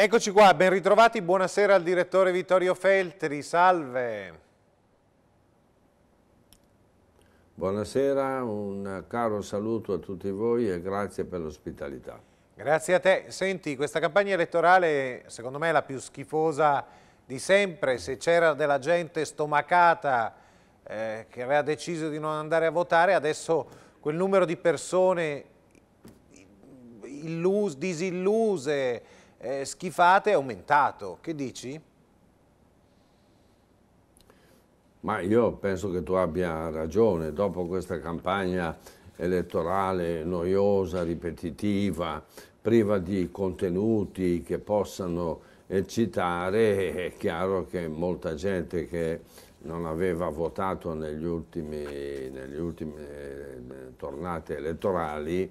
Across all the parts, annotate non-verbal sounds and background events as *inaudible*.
Eccoci qua, ben ritrovati, buonasera al direttore Vittorio Feltri, salve. Buonasera, un caro saluto a tutti voi e grazie per l'ospitalità. Grazie a te. Senti, questa campagna elettorale secondo me è la più schifosa di sempre, se c'era della gente stomacata eh, che aveva deciso di non andare a votare, adesso quel numero di persone illus, disilluse, eh, schifate è aumentato. Che dici? Ma io penso che tu abbia ragione. Dopo questa campagna elettorale noiosa, ripetitiva, priva di contenuti che possano eccitare, è chiaro che molta gente che non aveva votato negli ultimi, negli ultimi eh, tornate elettorali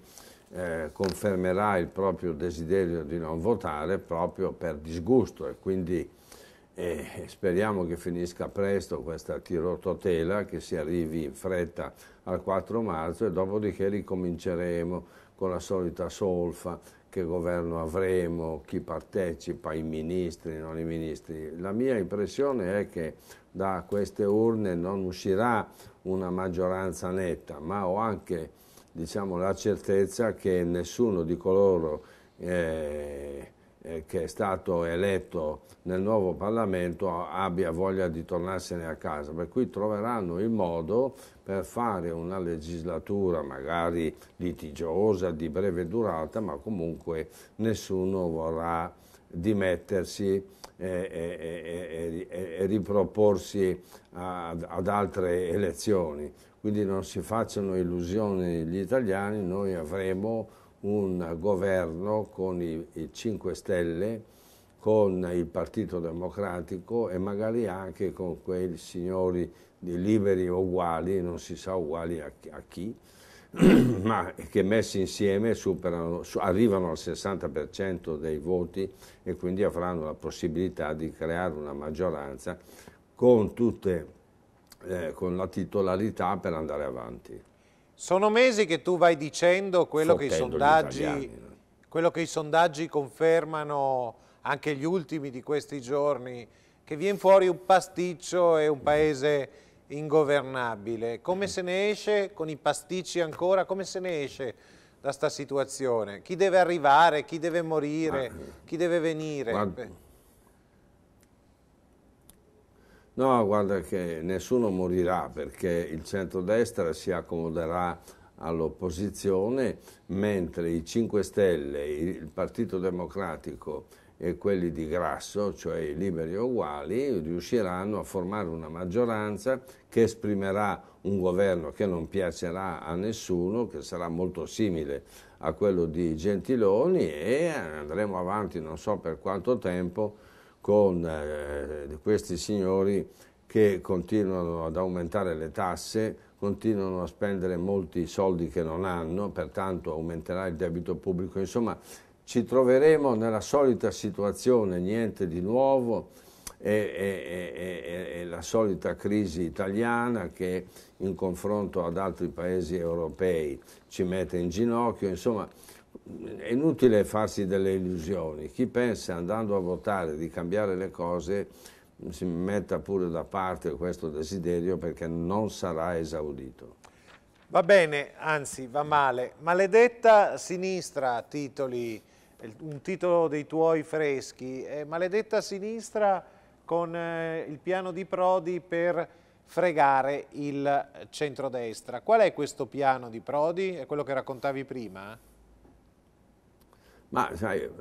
eh, confermerà il proprio desiderio di non votare proprio per disgusto e quindi eh, speriamo che finisca presto questa tirototela, che si arrivi in fretta al 4 marzo e dopodiché ricominceremo con la solita solfa che governo avremo, chi partecipa, i ministri, non i ministri. La mia impressione è che da queste urne non uscirà una maggioranza netta, ma ho anche diciamo, la certezza che nessuno di coloro eh, eh, che è stato eletto nel nuovo Parlamento abbia voglia di tornarsene a casa, per cui troveranno il modo per fare una legislatura magari litigiosa, di breve durata, ma comunque nessuno vorrà dimettersi eh, e, e, e, e riproporsi ad, ad altre elezioni quindi non si facciano illusioni gli italiani, noi avremo un governo con i, i 5 Stelle, con il Partito Democratico e magari anche con quei signori di liberi uguali, non si sa uguali a, a chi, *clears throat* ma che messi insieme superano, arrivano al 60% dei voti e quindi avranno la possibilità di creare una maggioranza con tutte eh, con la titolarità per andare avanti. Sono mesi che tu vai dicendo quello, che i, sondaggi, quello che i sondaggi confermano, anche gli ultimi di questi giorni, che viene fuori un pasticcio e un paese ingovernabile. Come se ne esce con i pasticci ancora? Come se ne esce da questa situazione? Chi deve arrivare? Chi deve morire? Ah. Chi deve venire? Guarda No, guarda che nessuno morirà perché il centrodestra si accomoderà all'opposizione, mentre i 5 Stelle, il Partito Democratico e quelli di Grasso, cioè i liberi uguali, riusciranno a formare una maggioranza che esprimerà un governo che non piacerà a nessuno, che sarà molto simile a quello di Gentiloni e andremo avanti non so per quanto tempo con eh, questi signori che continuano ad aumentare le tasse, continuano a spendere molti soldi che non hanno, pertanto aumenterà il debito pubblico. Insomma, ci troveremo nella solita situazione, niente di nuovo, e, e, e, e la solita crisi italiana che in confronto ad altri paesi europei ci mette in ginocchio. Insomma, è inutile farsi delle illusioni. Chi pensa andando a votare di cambiare le cose si metta pure da parte questo desiderio perché non sarà esaudito. Va bene, anzi va male. Maledetta sinistra, titoli, un titolo dei tuoi freschi. Eh, maledetta sinistra con eh, il piano di Prodi per fregare il centrodestra. Qual è questo piano di Prodi? È quello che raccontavi prima? Ma sai, eh,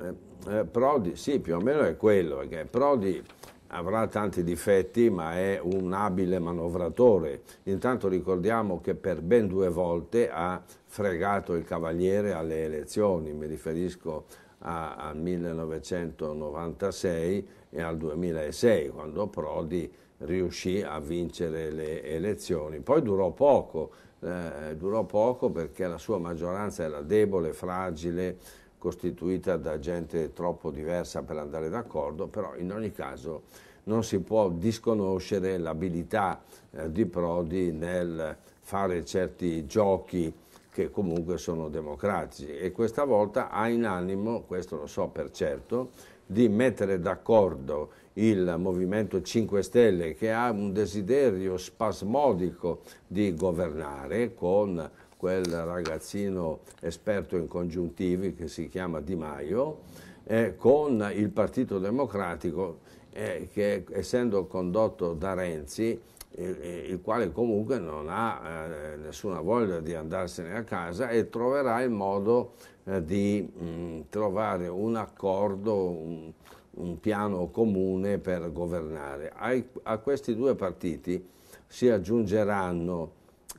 eh, Prodi sì, più o meno è quello, perché Prodi avrà tanti difetti, ma è un abile manovratore. Intanto ricordiamo che per ben due volte ha fregato il Cavaliere alle elezioni, mi riferisco al 1996 e al 2006, quando Prodi riuscì a vincere le elezioni. Poi durò poco, eh, durò poco perché la sua maggioranza era debole, fragile, costituita da gente troppo diversa per andare d'accordo, però in ogni caso non si può disconoscere l'abilità eh, di Prodi nel fare certi giochi che comunque sono democratici e questa volta ha in animo, questo lo so per certo, di mettere d'accordo il Movimento 5 Stelle che ha un desiderio spasmodico di governare con quel ragazzino esperto in congiuntivi che si chiama Di Maio, eh, con il Partito Democratico eh, che essendo condotto da Renzi, eh, il quale comunque non ha eh, nessuna voglia di andarsene a casa e troverà il modo eh, di mh, mm, trovare un accordo, un, un, piano comune per governare. Ai, a questi due partiti si aggiungeranno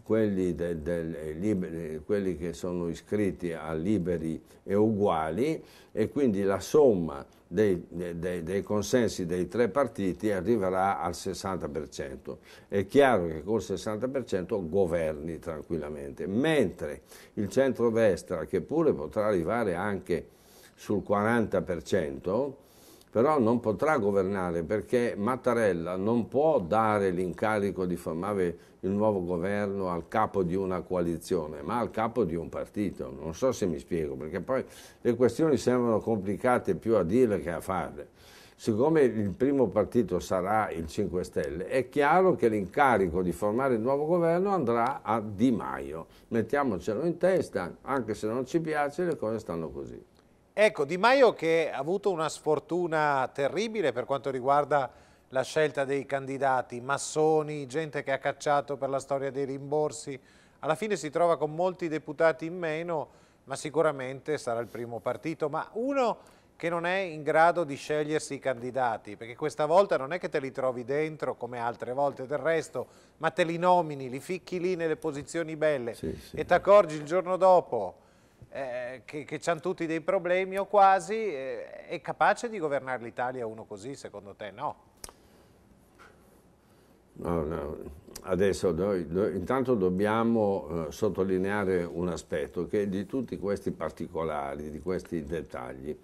quelli, del, del, eh, liberi, eh, quelli che sono iscritti a liberi e uguali e quindi la somma dei, dei, dei, consensi dei tre partiti arriverà al 60%. È chiaro che col 60% governi tranquillamente, mentre il centrodestra, che pure potrà arrivare anche sul 40%, però non potrà governare perché Mattarella non può dare l'incarico di formare il nuovo governo al capo di una coalizione, ma al capo di un partito. Non so se mi spiego, perché poi le questioni sembrano complicate più a dire che a fare. Siccome il primo partito sarà il 5 Stelle, è chiaro che l'incarico di formare il nuovo governo andrà a Di Maio. Mettiamocelo in testa, anche se non ci piace, le cose stanno così. Ecco, Di Maio che ha avuto una sfortuna terribile per quanto riguarda la scelta dei candidati, massoni, gente che ha cacciato per la storia dei rimborsi, alla fine si trova con molti deputati in meno, ma sicuramente sarà il primo partito, ma uno che non è in grado di scegliersi i candidati, perché questa volta non è che te li trovi dentro come altre volte del resto, ma te li nomini, li ficchi lì nelle posizioni belle sì, sì. e ti accorgi il giorno dopo eh, che, che hanno tutti dei problemi o quasi, eh, è capace di governare l'Italia uno così secondo te? No? No, no. Adesso noi, noi, intanto dobbiamo eh, sottolineare un aspetto che di tutti questi particolari, di questi dettagli,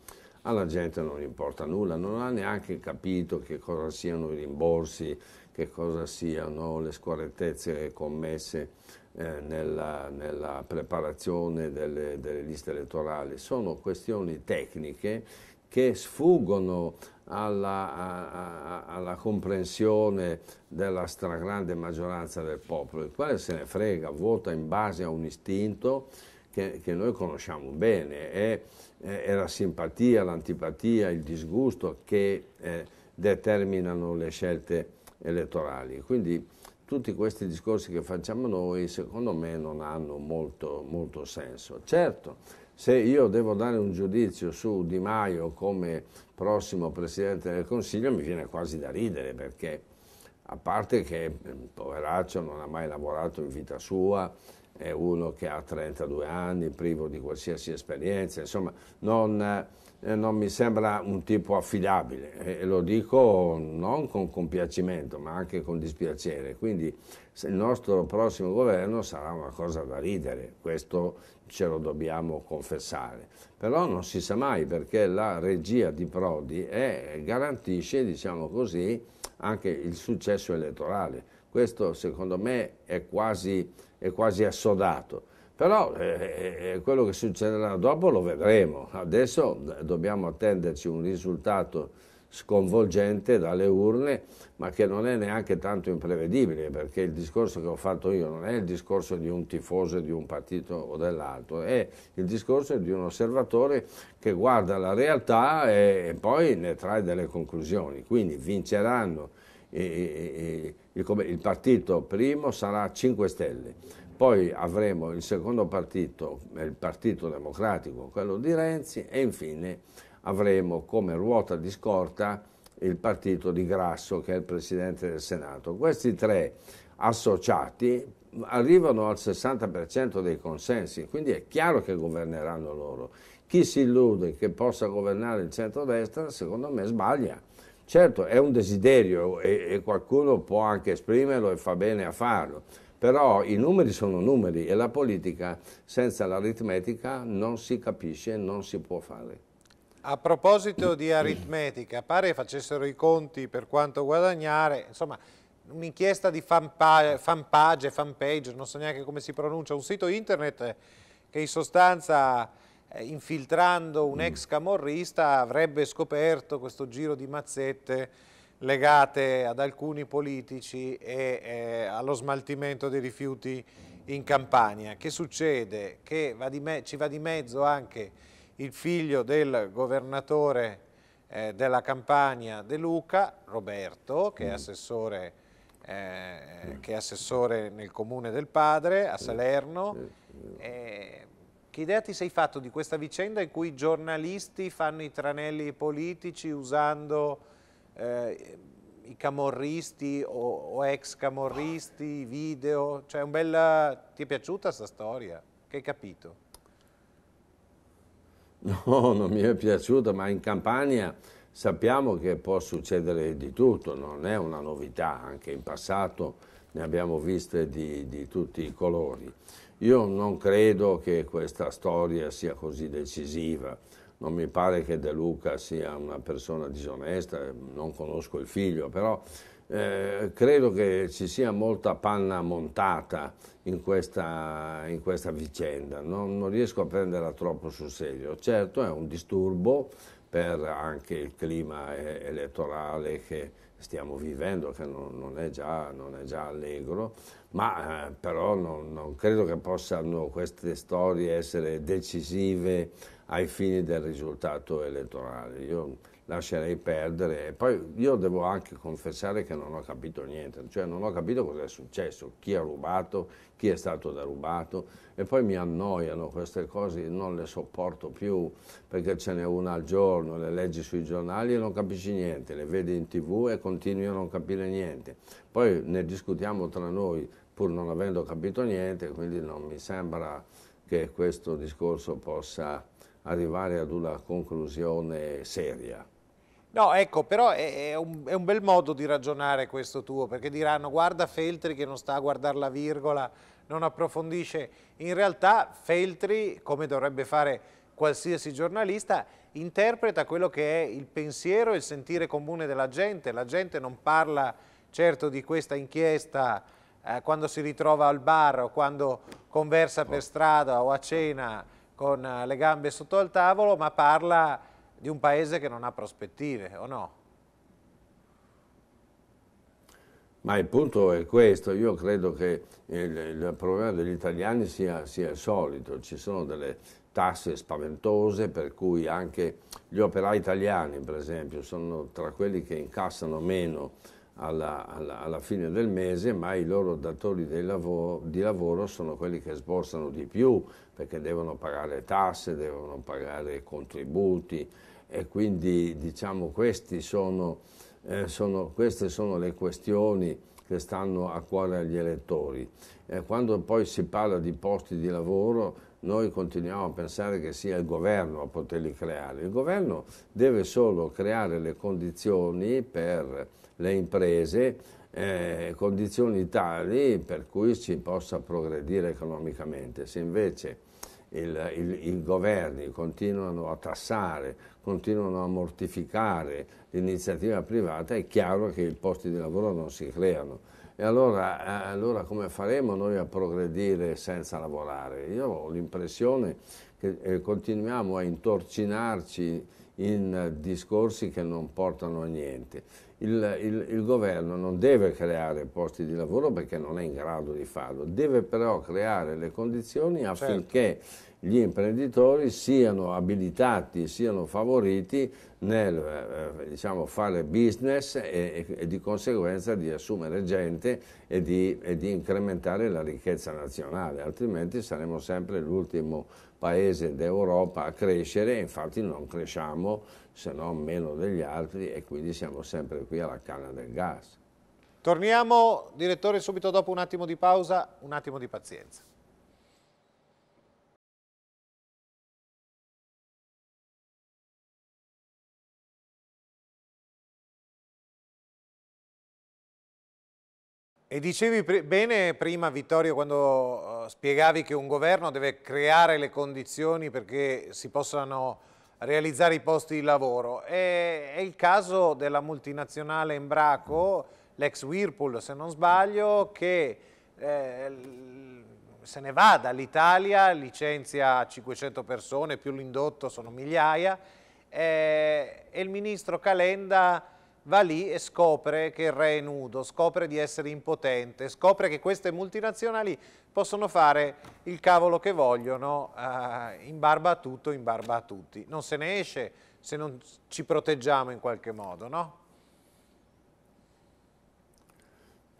alla gente non importa nulla, non ha neanche capito che cosa siano i rimborsi, che cosa siano le scorrettezze commesse eh, nella, nella, preparazione delle, delle liste elettorali. Sono questioni tecniche che sfuggono alla, a, a, alla, comprensione della stragrande maggioranza del popolo, il quale se ne frega, vota in base a un istinto che, che noi conosciamo bene, è, è, la simpatia, l'antipatia, il disgusto che eh, determinano le scelte elettorali. Quindi tutti questi discorsi che facciamo noi secondo me non hanno molto, molto senso. Certo, se io devo dare un giudizio su Di Maio come prossimo Presidente del Consiglio mi viene quasi da ridere perché a parte che eh, poveraccio non ha mai lavorato in vita sua è uno che ha 32 anni, privo di qualsiasi esperienza, insomma non, eh, non mi sembra un tipo affidabile e lo dico non con compiacimento ma anche con dispiacere, quindi se il nostro prossimo governo sarà una cosa da ridere, questo ce lo dobbiamo confessare, però non si sa mai perché la regia di Prodi è, garantisce, diciamo così, anche il successo elettorale, questo secondo me è quasi è quasi assodato. Però eh, eh, eh, quello che succederà dopo lo vedremo. Adesso eh, dobbiamo attenderci un risultato sconvolgente dalle urne, ma che non è neanche tanto imprevedibile, perché il discorso che ho fatto io non è il discorso di un tifoso di un partito o dell'altro, è il discorso di un osservatore che guarda la realtà e, e poi ne trae delle conclusioni. Quindi vinceranno. E, e, il partito primo sarà 5 Stelle, poi avremo il secondo partito, il Partito Democratico, quello di Renzi, e infine avremo come ruota di scorta il partito di Grasso, che è il Presidente del Senato. Questi tre associati arrivano al 60% dei consensi, quindi è chiaro che governeranno loro. Chi si illude che possa governare il centrodestra, secondo me sbaglia. Certo, è un desiderio e, e qualcuno può anche esprimerlo e fa bene a farlo, però i numeri sono numeri e la politica senza l'aritmetica non si capisce, non si può fare. A proposito di aritmetica, pare facessero i conti per quanto guadagnare, insomma un'inchiesta di fanpage, fanpage, fanpage, non so neanche come si pronuncia, un sito internet che in sostanza eh, infiltrando un mm. ex camorrista avrebbe scoperto questo giro di mazzette legate ad alcuni politici e eh, allo smaltimento dei rifiuti in Campania. Che succede? Che va ci va di mezzo anche il figlio del governatore eh, della Campania De Luca, Roberto, che è mm. assessore, eh, che è assessore nel comune del padre a Salerno eh, che idea ti sei fatto di questa vicenda in cui i giornalisti fanno i tranelli politici usando eh, i camorristi o, o, ex camorristi, video? Cioè un bel... Ti è piaciuta questa storia? Che hai capito? *laughs* No, non mi è piaciuta, ma in Campania sappiamo che può succedere di tutto, non è una novità, anche in passato ne abbiamo viste di, di tutti i colori. Io non credo che questa storia sia così decisiva. Non mi pare che De Luca sia una persona disonesta, non conosco il figlio, però eh, credo che ci sia molta panna montata in questa, in questa vicenda. Non, non riesco a prenderla troppo sul serio. Certo è un disturbo per anche il clima eh, elettorale che stiamo vivendo, che non, non, è, già, non è già allegro ma eh, però non, non, credo che possano queste storie essere decisive ai fini del risultato elettorale. Io lascerei perdere e poi io devo anche confessare che non ho capito niente, cioè non ho capito cosa è successo, chi ha rubato, chi è stato derubato e poi mi annoiano queste cose, non le sopporto più perché ce n'è una al giorno, le leggi sui giornali e non capisci niente, le vedi in tv e continui a non capire niente. Poi ne discutiamo tra noi, pur non avendo capito niente, quindi non mi sembra che questo discorso possa arrivare ad una conclusione seria. No, ecco, però è, è, un, è, un, bel modo di ragionare questo tuo, perché diranno guarda Feltri che non sta a guardare la virgola, non approfondisce. In realtà Feltri, come dovrebbe fare qualsiasi giornalista, interpreta quello che è il pensiero e il sentire comune della gente. La gente non parla certo di questa inchiesta eh, quando si ritrova al bar o quando conversa per oh. strada o a cena con eh, le gambe sotto al tavolo, ma parla di un paese che non ha prospettive, o no? Ma il punto è questo, io credo che il, il problema degli italiani sia, sia, il solito, ci sono delle tasse spaventose per cui anche gli operai italiani per esempio sono tra quelli che incassano meno alla, alla, alla, fine del mese, ma i loro datori lavoro, di lavoro sono quelli che sborsano di più perché devono pagare tasse, devono pagare contributi e quindi diciamo sono, eh, sono, queste sono le questioni che stanno a cuore agli elettori. Eh, quando poi si parla di posti di lavoro noi continuiamo a pensare che sia il governo a poterli creare. Il governo deve solo creare le condizioni per le imprese, eh, condizioni tali per cui si possa progredire economicamente. Se invece il, il, i governi continuano a tassare, continuano a mortificare l'iniziativa privata, è chiaro che i posti di lavoro non si creano. E allora, eh, allora come faremo noi a progredire senza lavorare? Io ho l'impressione che eh, continuiamo a intorcinarci in discorsi che non portano a niente. Il, il, il, governo non deve creare posti di lavoro perché non è in grado di farlo, deve però creare le condizioni certo. affinché certo. gli imprenditori siano abilitati, siano favoriti nel eh, diciamo, fare business e, e, e, di conseguenza di assumere gente e di, e di incrementare la ricchezza nazionale, altrimenti saremo sempre l'ultimo paese d'Europa a crescere, infatti non cresciamo se non meno degli altri e quindi siamo sempre qui alla canna del gas. Torniamo, direttore, subito dopo un attimo di pausa, un attimo di pazienza. E dicevi pre bene prima Vittorio quando uh, spiegavi che un governo deve creare le condizioni perché si possano realizzare i posti di lavoro. E, è il caso della multinazionale Embraco, l'ex Whirlpool se non sbaglio, che eh, se ne va dall'Italia, licenzia 500 persone, più l'indotto sono migliaia, eh, e il ministro Calenda va lì e scopre che il re è nudo, scopre di essere impotente, scopre che queste multinazionali possono fare il cavolo che vogliono eh, in barba a tutto, in barba a tutti. Non se ne esce se non ci proteggiamo in qualche modo, no?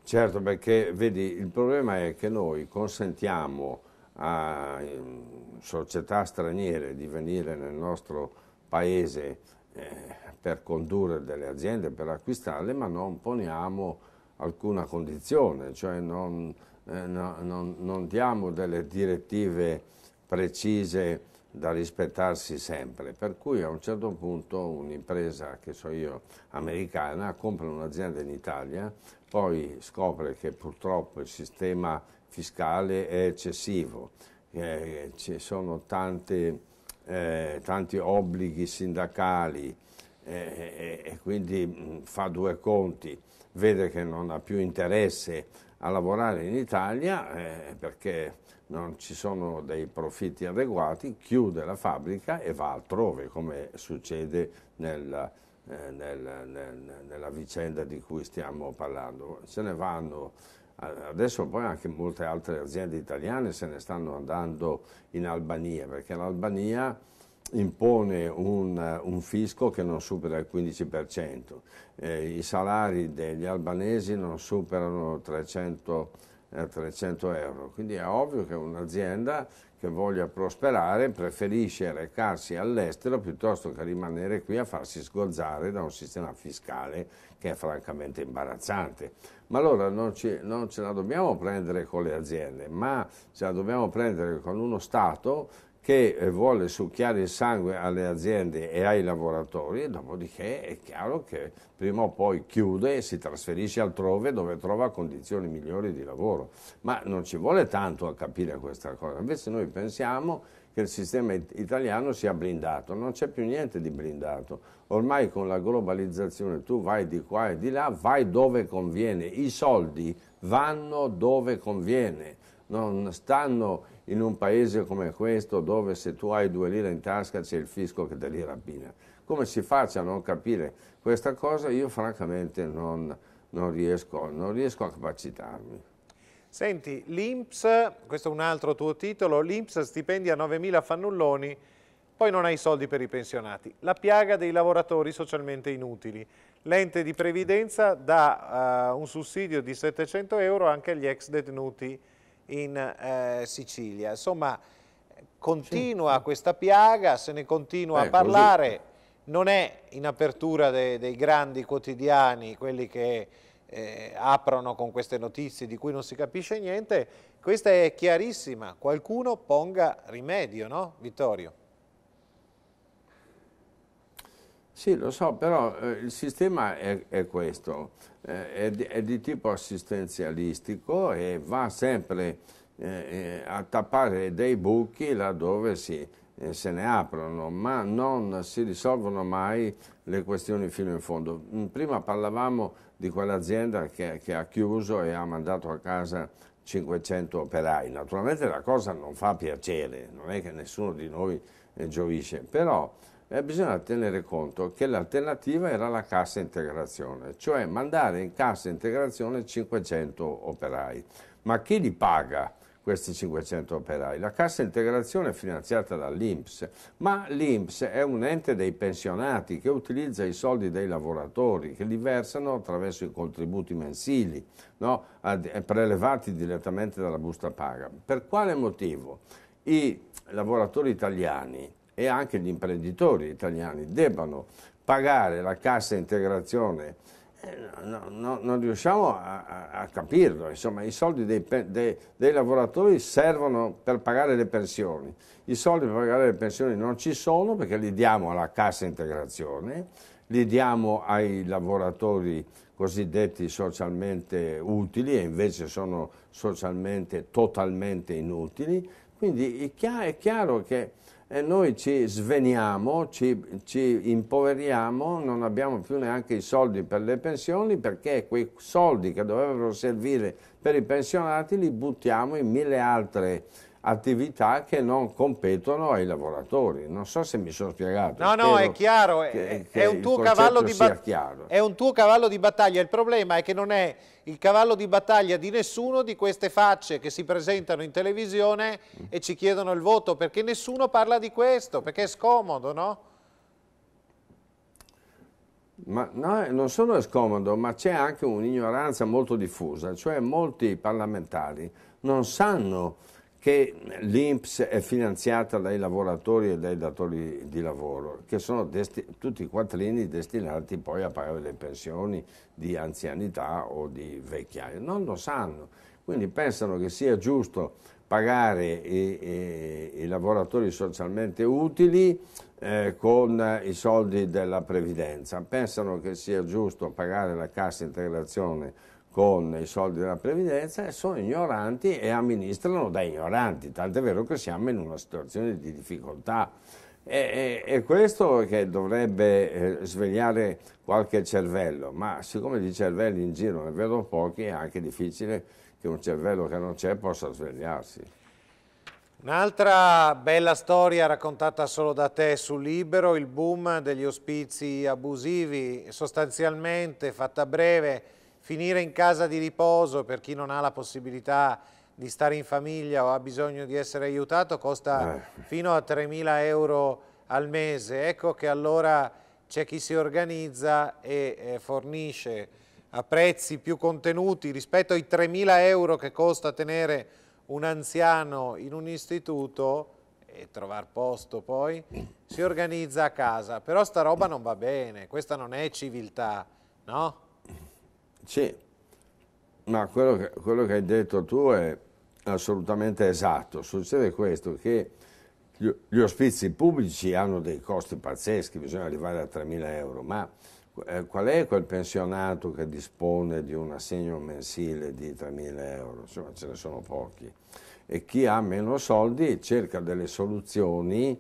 Certo, perché vedi, il problema è che noi consentiamo a mm, società straniere di venire nel nostro paese eh, per condurre delle aziende, per acquistarle, ma non poniamo alcuna condizione, cioè non, eh, no, non, non diamo delle direttive precise da rispettarsi sempre, per cui a un certo punto un'impresa, che so io, americana, compra un'azienda in Italia, poi scopre che purtroppo il sistema fiscale è eccessivo, eh, ci sono tante eh, tanti obblighi sindacali eh, eh, eh e quindi mh, mm, fa due conti, vede che non ha più interesse a lavorare in Italia eh, perché non ci sono dei profitti adeguati, chiude la fabbrica e va altrove, come succede nel, eh, nel, nel, nella vicenda di cui stiamo parlando. Se ne vanno Adesso poi anche molte altre aziende italiane se ne stanno andando in Albania perché l'Albania impone un, un fisco che non supera il 15%, eh, i salari degli albanesi non superano 300, eh, 300 euro, quindi è ovvio che un'azienda che voglia prosperare preferisce recarsi all'estero piuttosto che rimanere qui a farsi sgozzare da un sistema fiscale che è francamente imbarazzante. Ma allora non, ci, non ce la dobbiamo prendere con le aziende, ma ce la dobbiamo prendere con uno Stato che eh, vuole succhiare il sangue alle aziende e ai lavoratori, dopodiché è chiaro che prima o poi chiude e si trasferisce altrove dove trova condizioni migliori di lavoro. Ma non ci vuole tanto a capire questa cosa, invece noi pensiamo che il sistema italiano sia blindato, non c'è più niente di blindato. Ormai con la globalizzazione tu vai di qua e di là, vai dove conviene, i soldi vanno dove conviene, non stanno in un paese come questo dove se tu hai due lire in tasca c'è il fisco che te li rapina. Come si faccia a non capire questa cosa? Io francamente non, non, riesco, non riesco a capacitarmi. Senti, l'Inps, questo è un altro tuo titolo, l'Inps stipendia 9.000 fannulloni, poi non hai soldi per i pensionati. La piaga dei lavoratori socialmente inutili. L'ente di previdenza dà uh, un sussidio di 700 euro anche agli ex detenuti in eh, Sicilia. Insomma, continua sì. questa piaga, se ne continua eh, a parlare, così. non è in apertura de, dei grandi quotidiani, quelli che eh, aprono con queste notizie di cui non si capisce niente, questa è chiarissima, qualcuno ponga rimedio, no Vittorio? Sì, lo so, però eh, il sistema è, è questo. Eh, è di, è di, tipo assistenzialistico e va sempre eh, eh, a tappare dei buchi laddove si, eh, se ne aprono, ma non si risolvono mai le questioni fino in fondo. Mm, prima parlavamo di quell'azienda che, che ha chiuso e ha mandato a casa 500 operai. Naturalmente la cosa non fa piacere, non è che nessuno di noi eh, gioisce, però eh, bisogna tenere conto che l'alternativa era la cassa integrazione, cioè mandare in cassa integrazione 500 operai. Ma chi li paga questi 500 operai? La cassa integrazione è finanziata dall'INPS, ma l'INPS è un ente dei pensionati che utilizza i soldi dei lavoratori, che li versano attraverso i contributi mensili, no? Eh, prelevati direttamente dalla busta paga. Per quale motivo i lavoratori italiani e anche gli imprenditori italiani debbano pagare la cassa integrazione eh, no, no, non riusciamo a, a, capirlo, insomma i soldi dei, dei, dei, lavoratori servono per pagare le pensioni, i soldi per pagare le pensioni non ci sono perché li diamo alla cassa integrazione, li diamo ai lavoratori cosiddetti socialmente utili e invece sono socialmente totalmente inutili, quindi è chiaro che e noi ci sveniamo, ci, ci, impoveriamo, non abbiamo più neanche i soldi per le pensioni perché quei soldi che dovevano servire per i pensionati li buttiamo in mille altre attività che non competono ai lavoratori. Non so se mi sono spiegato. No, Spero no, è chiaro, che, è, che è, un chiaro. è, un tuo cavallo di battaglia. Il problema è che non è il cavallo di battaglia di nessuno di queste facce che si presentano in televisione e ci chiedono il voto, perché nessuno parla di questo, perché è scomodo, no? Ma no, eh, non solo è scomodo, ma c'è anche un'ignoranza molto diffusa, cioè molti parlamentari non sanno che l'INPS è finanziata dai lavoratori e dai datori di lavoro, che sono desti- tutti i quattrini destinati poi a pagare le pensioni di anzianità o di vecchiaia. Non lo sanno, quindi pensano che sia giusto pagare i, i, i lavoratori socialmente utili eh, con i soldi della previdenza, pensano che sia giusto pagare la cassa integrazione con i soldi della previdenza e sono ignoranti e amministrano da ignoranti, tant'è vero che siamo in una situazione di difficoltà. E, e, e questo che dovrebbe eh, svegliare qualche cervello, ma siccome di cervelli in giro ne vedo pochi, è anche difficile che un cervello che non c'è possa svegliarsi. Un'altra bella storia raccontata solo da te su Libero, il boom degli ospizi abusivi, sostanzialmente fatta breve, finire in casa di riposo per chi non ha la possibilità di stare in famiglia o ha bisogno di essere aiutato costa eh. fino a 3.000 euro al mese. Ecco che allora c'è chi si organizza e eh, fornisce a prezzi più contenuti rispetto ai 3.000 euro che costa tenere un anziano in un istituto e trovare posto poi, si organizza a casa. Però sta roba non va bene, questa non è civiltà, no? Sì, ma quello che, quello che, hai detto tu è assolutamente esatto. Succede questo, che gli ospizi pubblici hanno dei costi pazzeschi, bisogna arrivare a 3.000 euro, ma eh, qual è quel pensionato che dispone di un assegno mensile di 3.000 euro? Insomma, ce ne sono pochi. E chi ha meno soldi cerca delle soluzioni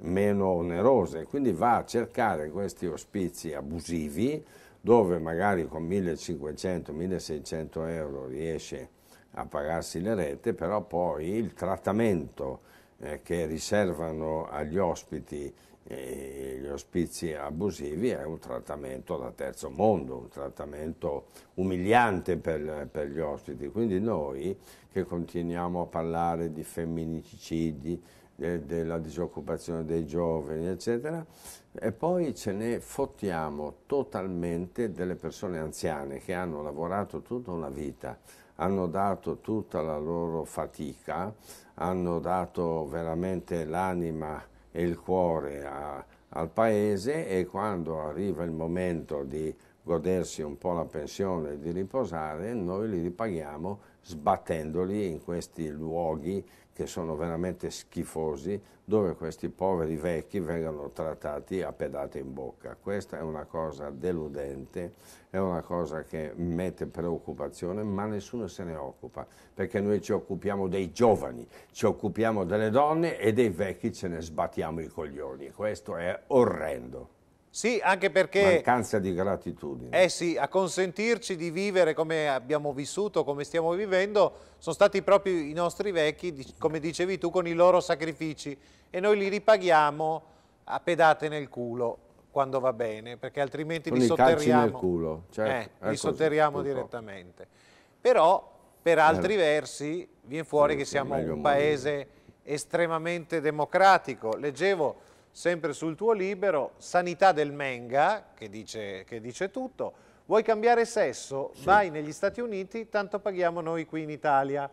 meno onerose, quindi va a cercare questi ospizi abusivi dove magari con 1500-1600 euro riesce a pagarsi le rette, però poi il trattamento eh, che riservano agli ospiti eh, gli ospizi abusivi è un trattamento da terzo mondo, un trattamento umiliante per, per gli ospiti. Quindi noi che continuiamo a parlare di femminicidi, eh, della disoccupazione dei giovani, eccetera, e poi ce ne fottiamo totalmente delle persone anziane che hanno lavorato tutta una vita, hanno dato tutta la loro fatica, hanno dato veramente l'anima e il cuore a, al paese e quando arriva il momento di godersi un po' la pensione e di riposare, noi li ripaghiamo sbattendoli in questi luoghi che sono veramente schifosi, dove questi poveri vecchi vengono trattati a pedate in bocca. Questa è una cosa deludente, è una cosa che mette preoccupazione, ma nessuno se ne occupa, perché noi ci occupiamo dei giovani, ci occupiamo delle donne e dei vecchi ce ne sbattiamo i coglioni. Questo è orrendo. Sì, anche perché... Mancanza di gratitudine. Eh sì, a consentirci di vivere come abbiamo vissuto, come stiamo vivendo, sono stati proprio i nostri vecchi, come dicevi tu, con i loro sacrifici e noi li ripaghiamo a pedate nel culo quando va bene, perché altrimenti con li sotterriamo... nel culo, certo. Eh, eh li sotterriamo direttamente. Però, per altri eh. versi, viene fuori eh, che siamo un paese morire. estremamente democratico. Leggevo sempre sul tuo libero, Sanità del Menga, che dice, che dice tutto, vuoi cambiare sesso? Sì. Vai negli Stati Uniti, tanto paghiamo noi qui in Italia.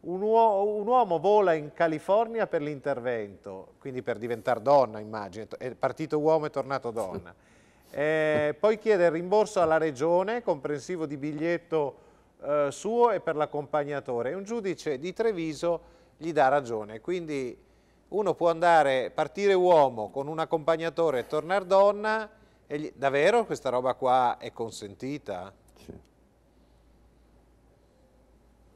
Un, uo un uomo vola in California per l'intervento, quindi per diventare donna, immagino, è partito uomo e tornato donna. *laughs* Eh, poi chiede il rimborso alla regione, comprensivo di biglietto eh, suo e per l'accompagnatore. Un giudice di Treviso gli dà ragione, quindi uno può andare, partire uomo con un accompagnatore e tornare donna, e gli, davvero questa roba qua è consentita? Sì.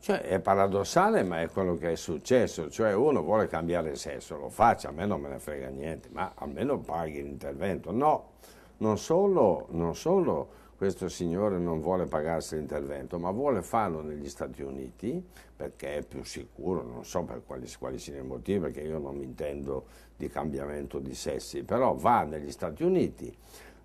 Cioè è paradossale ma è quello che è successo, cioè uno vuole cambiare sesso, lo faccia, a me non me ne frega niente, ma almeno paghi l'intervento. No, non solo, non solo questo signore non vuole pagarsi l'intervento, ma vuole farlo negli Stati Uniti perché è più sicuro, non so per quali, quali siano i motivi, perché io non mi intendo di cambiamento di sessi, però va negli Stati Uniti,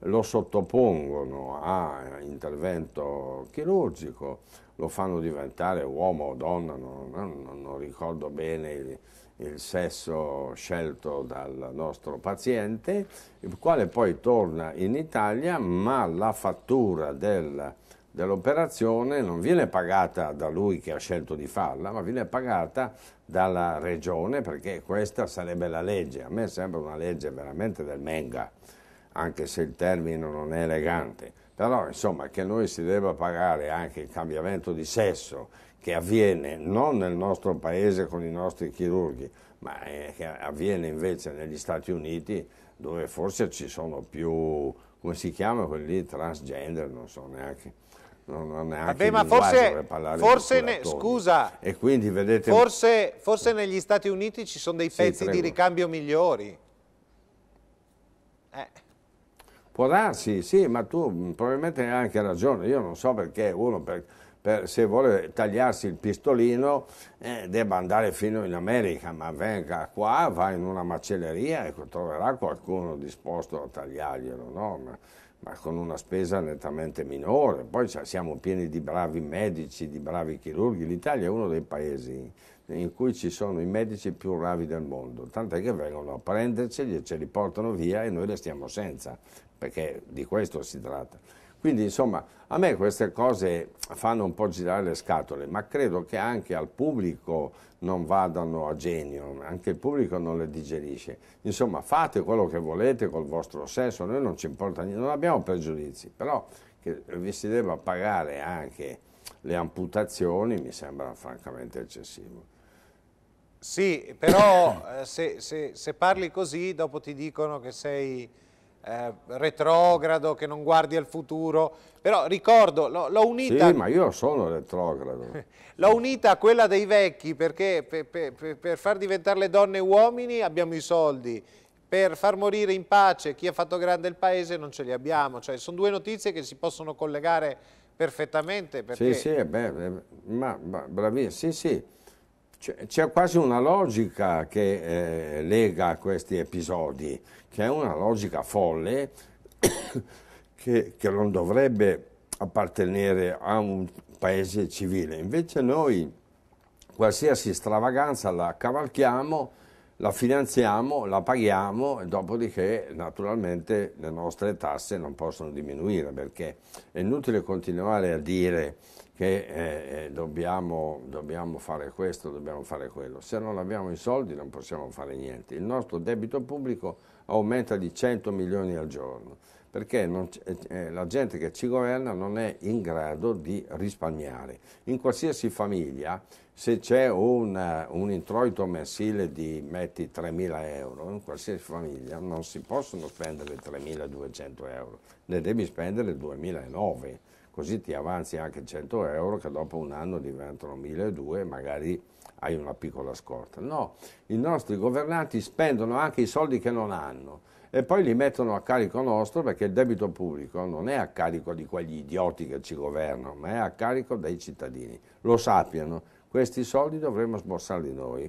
lo sottopongono a intervento chirurgico, lo fanno diventare uomo o donna, non, non, non ricordo bene il sesso scelto dal nostro paziente, il quale poi torna in Italia, ma la fattura del, dell'operazione non viene pagata da lui che ha scelto di farla, ma viene pagata dalla regione perché questa sarebbe la legge. A me sembra una legge veramente del menga, anche se il termine non è elegante. Però insomma che noi si debba pagare anche il cambiamento di sesso che avviene non nel nostro paese con i nostri chirurghi, ma che avviene invece negli Stati Uniti dove forse ci sono più, come si chiama quelli, transgender, non so neanche. Non, non neanche Vabbè, ma forse, forse ne, scusa, e quindi vedete... Forse, forse, negli Stati Uniti ci sono dei pezzi sì, di ricambio migliori. Eh. Può darsi, sì, ma tu probabilmente hai anche ragione, io non so perché uno... Per, per, se vuole tagliarsi il pistolino eh, debba andare fino in America, ma venga qua, va in una macelleria e troverà qualcuno disposto a tagliarglielo, no? ma, ma, con una spesa nettamente minore. Poi cioè, siamo pieni di bravi medici, di bravi chirurghi. L'Italia è uno dei paesi in cui ci sono i medici più bravi del mondo, tant'è che vengono a prenderceli e ce li portano via e noi restiamo senza, perché di questo si tratta. Quindi insomma a me queste cose fanno un po' girare le scatole, ma credo che anche al pubblico non vadano a genio, anche il pubblico non le digerisce. Insomma fate quello che volete col vostro sesso, noi non ci importa niente, non abbiamo pregiudizi, però che vi si debba pagare anche le amputazioni mi sembra francamente eccessivo. Sì, però eh, se, se, se parli così dopo ti dicono che sei eh, retrogrado, che non guardi al futuro, però ricordo, l'ho unita... Sì, ma io sono retrogrado. *laughs* l'ho unita a quella dei vecchi perché per, per, per far diventare le donne uomini abbiamo i soldi, per far morire in pace chi ha fatto grande il paese non ce li abbiamo, cioè sono due notizie che si possono collegare perfettamente. Perché... Sì, sì, eh, beh, eh, ma, ma bravissimo, sì, sì. C'è quasi una logica che eh, lega questi episodi che è una logica folle *coughs* che, che non dovrebbe appartenere a un paese civile. Invece noi qualsiasi stravaganza la cavalchiamo la finanziamo, la paghiamo e dopodiché naturalmente le nostre tasse non possono diminuire perché è inutile continuare a dire che eh, eh, dobbiamo, dobbiamo, fare questo, dobbiamo fare quello. Se non abbiamo i soldi non possiamo fare niente. Il nostro debito pubblico aumenta di 100 milioni al giorno perché non, eh, eh, la gente che ci governa non è in grado di risparmiare. In qualsiasi famiglia se c'è un, eh, un, introito mensile di metti 3.000 euro, in qualsiasi famiglia non si possono spendere 3.200 euro, ne devi spendere 2.009, così ti avanzi anche 100 euro che dopo un anno diventano 1.200 e magari hai una piccola scorta. No, i nostri governanti spendono anche i soldi che non hanno e poi li mettono a carico nostro perché il debito pubblico non è a carico di quegli idioti che ci governano, ma è a carico dei cittadini. Lo sappiano, questi soldi dovremmo sborsarli noi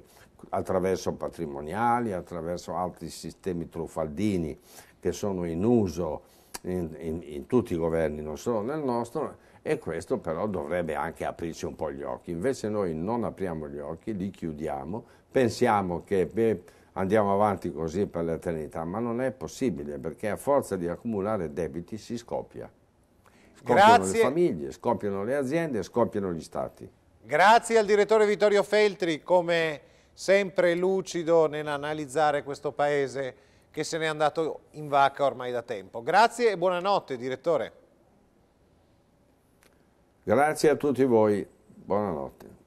attraverso patrimoniali, attraverso altri sistemi truffaldini che sono in uso in, in, in tutti i governi, non solo nel nostro, e questo però dovrebbe anche aprirci un po' gli occhi. Invece noi non apriamo gli occhi, li chiudiamo, pensiamo che beh, andiamo avanti così per l'eternità, ma non è possibile perché a forza di accumulare debiti si scoppia. Scoppiano Grazie. le famiglie, scoppiano le aziende, scoppiano gli stati. Grazie al direttore Vittorio Feltri, come sempre lucido nell'analizzare questo paese che se n'è andato in vacca ormai da tempo. Grazie e buonanotte direttore. Grazie a tutti voi, buonanotte.